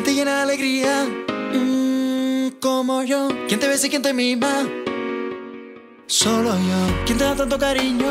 ¿Quién te llena de alegría? Mm, como yo. ¿Quién te besa y quién te mima? Solo yo. ¿Quién te da tanto cariño?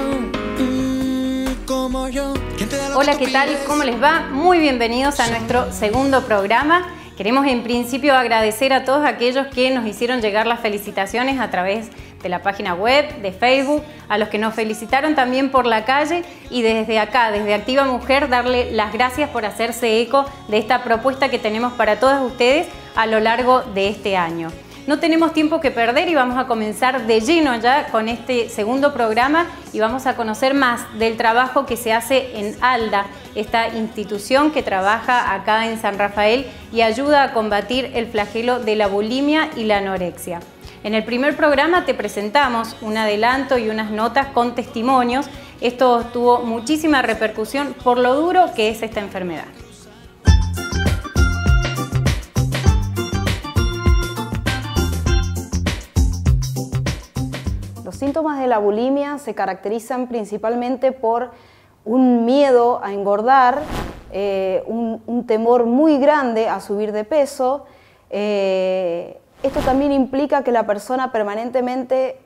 Mm, como yo. ¿Quién te da Hola, ¿qué tal? ¿Cómo les va? Muy bienvenidos a nuestro segundo programa. Queremos en principio agradecer a todos aquellos que nos hicieron llegar las felicitaciones a través de de la página web, de Facebook, a los que nos felicitaron también por la calle y desde acá, desde Activa Mujer, darle las gracias por hacerse eco de esta propuesta que tenemos para todos ustedes a lo largo de este año. No tenemos tiempo que perder y vamos a comenzar de lleno ya con este segundo programa y vamos a conocer más del trabajo que se hace en ALDA, esta institución que trabaja acá en San Rafael y ayuda a combatir el flagelo de la bulimia y la anorexia. En el primer programa te presentamos un adelanto y unas notas con testimonios. Esto tuvo muchísima repercusión por lo duro que es esta enfermedad. Los síntomas de la bulimia se caracterizan principalmente por un miedo a engordar, eh, un, temor muy grande a subir de peso, eh, esto también implica que la persona permanentemente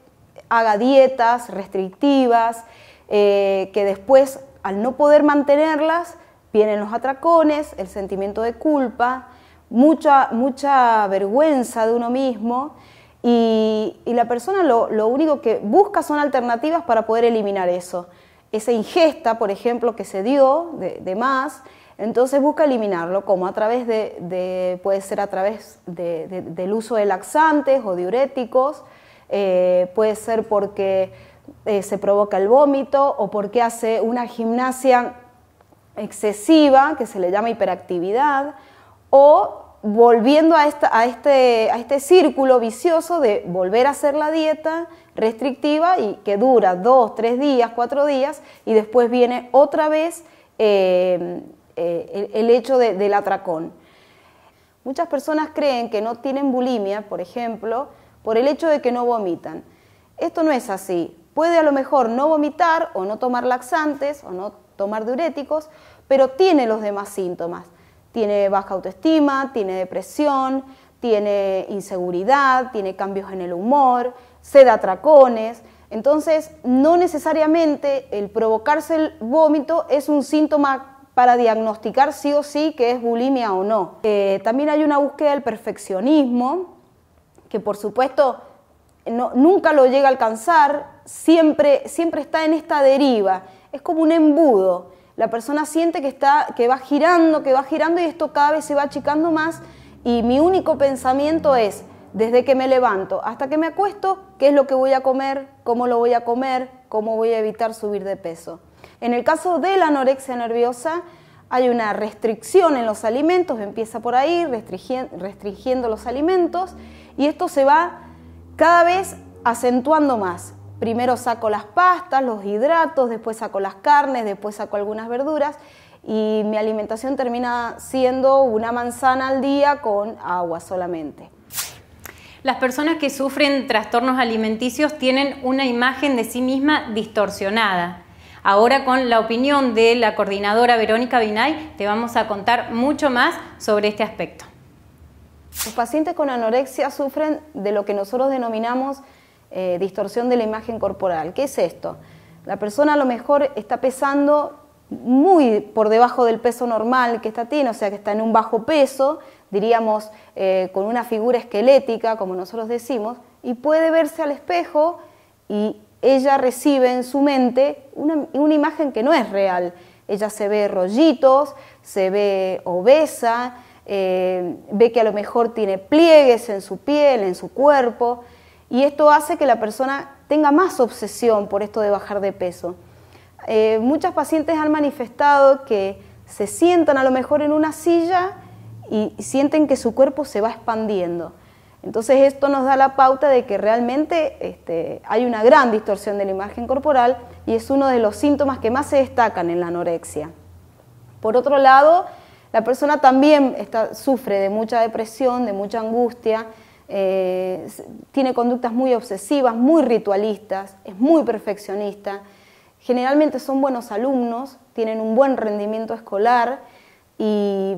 haga dietas restrictivas, eh, que después, al no poder mantenerlas, vienen los atracones, el sentimiento de culpa, mucha, mucha vergüenza de uno mismo y, la persona lo, único que busca son alternativas para poder eliminar eso. Esa ingesta, por ejemplo, que se dio de más, entonces busca eliminarlo como a través de, puede ser a través del uso de laxantes o diuréticos, eh, puede ser porque eh, se provoca el vómito o porque hace una gimnasia excesiva, que se le llama hiperactividad, o volviendo a, a, este, a este círculo vicioso de volver a hacer la dieta restrictiva y que dura dos, tres días, cuatro días, y después viene otra vez. Eh, eh, el, hecho del atracón. Muchas personas creen que no tienen bulimia, por ejemplo, por el hecho de que no vomitan. Esto no es así. Puede a lo mejor no vomitar o no tomar laxantes o no tomar diuréticos, pero tiene los demás síntomas. Tiene baja autoestima, tiene depresión, tiene inseguridad, tiene cambios en el humor, se da atracones. Entonces, no necesariamente el provocarse el vómito es un síntoma para diagnosticar sí o sí que es bulimia o no. Eh, también hay una búsqueda del perfeccionismo, que por supuesto nunca lo llega a alcanzar, siempre, siempre está en esta deriva, es como un embudo. La persona siente que, está, que va girando, que va girando y esto cada vez se va achicando más y mi único pensamiento es, desde que me levanto hasta que me acuesto, qué es lo que voy a comer, cómo lo voy a comer, cómo voy a evitar subir de peso. En el caso de la anorexia nerviosa, hay una restricción en los alimentos, empieza por ahí, restringiendo, los alimentos, y esto se va cada vez acentuando más. Primero saco las pastas, los hidratos, después saco las carnes, después saco algunas verduras y mi alimentación termina siendo una manzana al día con agua solamente. Las personas que sufren trastornos alimenticios tienen una imagen de sí misma distorsionada. Ahora con la opinión de la coordinadora Verónica Binay te vamos a contar mucho más sobre este aspecto. Los pacientes con anorexia sufren de lo que nosotros denominamos eh, distorsión de la imagen corporal. ¿Qué es esto? La persona a lo mejor está pesando muy por debajo del peso normal que está tiene, o sea que está en un bajo peso, diríamos eh, con una figura esquelética, como nosotros decimos, y puede verse al espejo y ella recibe en su mente una, imagen que no es real. Ella se ve rollitos, se ve obesa, eh, ve que a lo mejor tiene pliegues en su piel, en su cuerpo, y esto hace que la persona tenga más obsesión por esto de bajar de peso. Eh, muchas pacientes han manifestado que se sientan a lo mejor en una silla y sienten que su cuerpo se va expandiendo. Entonces esto nos da la pauta de que realmente este, hay una gran distorsión de la imagen corporal y es uno de los síntomas que más se destacan en la anorexia. Por otro lado, la persona también sufre de mucha depresión, de mucha angustia, eh, tiene conductas muy obsesivas, muy ritualistas, es muy perfeccionista, generalmente son buenos alumnos, tienen un buen rendimiento escolar y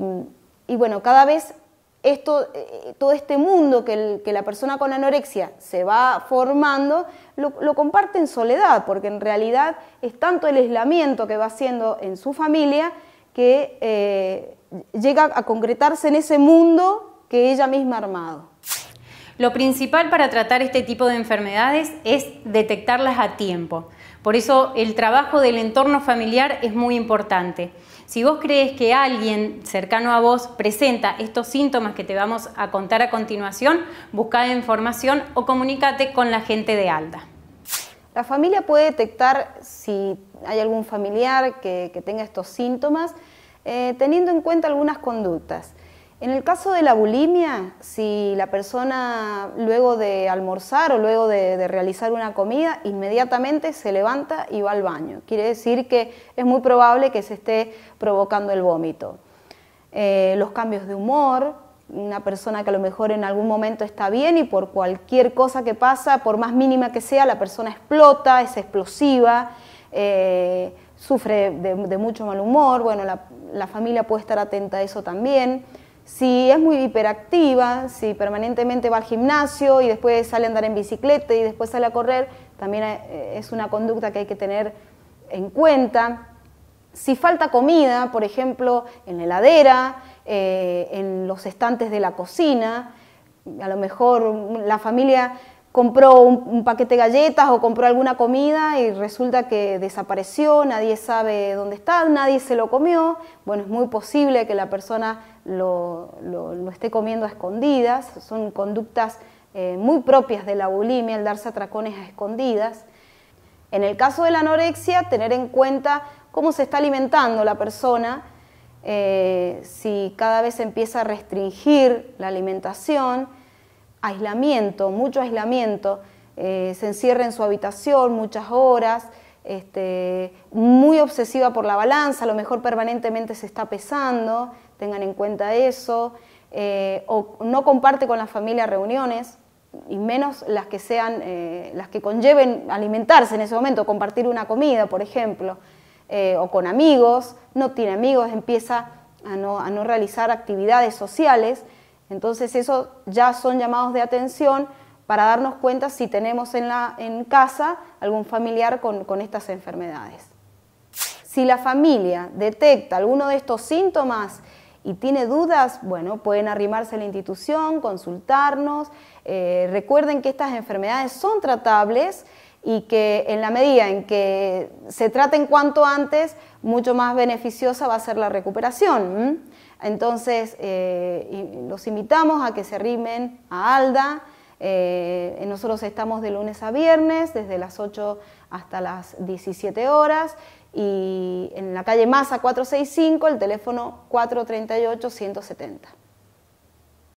bueno, cada vez esto, eh, todo este mundo que, la persona con anorexia se va formando, lo, comparte en soledad, porque en realidad es tanto el aislamiento que va haciendo en su familia que eh, llega a concretarse en ese mundo que ella misma ha armado. Lo principal para tratar este tipo de enfermedades es detectarlas a tiempo. Por eso el trabajo del entorno familiar es muy importante. Si vos crees que alguien cercano a vos presenta estos síntomas que te vamos a contar a continuación, busca información o comunícate con la gente de ALDA. La familia puede detectar si hay algún familiar que, tenga estos síntomas, eh, teniendo en cuenta algunas conductas. En el caso de la bulimia, si la persona luego de almorzar o luego de, realizar una comida, inmediatamente se levanta y va al baño. Quiere decir que es muy probable que se esté provocando el vómito. Eh, los cambios de humor, una persona que a lo mejor en algún momento está bien y por cualquier cosa que pasa, por más mínima que sea, la persona explota, es explosiva, eh, sufre de, mucho mal humor, bueno, la familia puede estar atenta a eso también. Si es muy hiperactiva, si permanentemente va al gimnasio y después sale a andar en bicicleta y después sale a correr, también eh, es una conducta que hay que tener en cuenta. Si falta comida, por ejemplo, en la heladera, eh, en los estantes de la cocina, a lo mejor la familia compró un, paquete de galletas o compró alguna comida y resulta que desapareció, nadie sabe dónde está, nadie se lo comió. Bueno, es muy posible que la persona lo, esté comiendo a escondidas, son conductas eh, muy propias de la bulimia el darse atracones a escondidas. En el caso de la anorexia, tener en cuenta cómo se está alimentando la persona, eh, si cada vez empieza a restringir la alimentación, aislamiento, mucho aislamiento, eh, se encierra en su habitación muchas horas, este, muy obsesiva por la balanza, a lo mejor permanentemente se está pesando, tengan en cuenta eso, eh, o no comparte con la familia reuniones, y menos las que sean, eh, las que conlleven alimentarse en ese momento, compartir una comida, por ejemplo, o con amigos, no tiene amigos, empieza a no realizar actividades sociales, entonces eso ya son llamados de atención para darnos cuenta si tenemos en, casa algún familiar con, estas enfermedades. Si la familia detecta alguno de estos síntomas y tiene dudas, bueno, pueden arrimarse a la institución, consultarnos. Eh, recuerden que estas enfermedades son tratables y que en la medida en que se traten cuanto antes, mucho más beneficiosa va a ser la recuperación. Entonces, eh, los invitamos a que se rimen a ALDA. Eh, eh, nosotros estamos de lunes a viernes, desde las 8 hasta las 17 horas. Y en la calle MASA 465, el teléfono 438-170.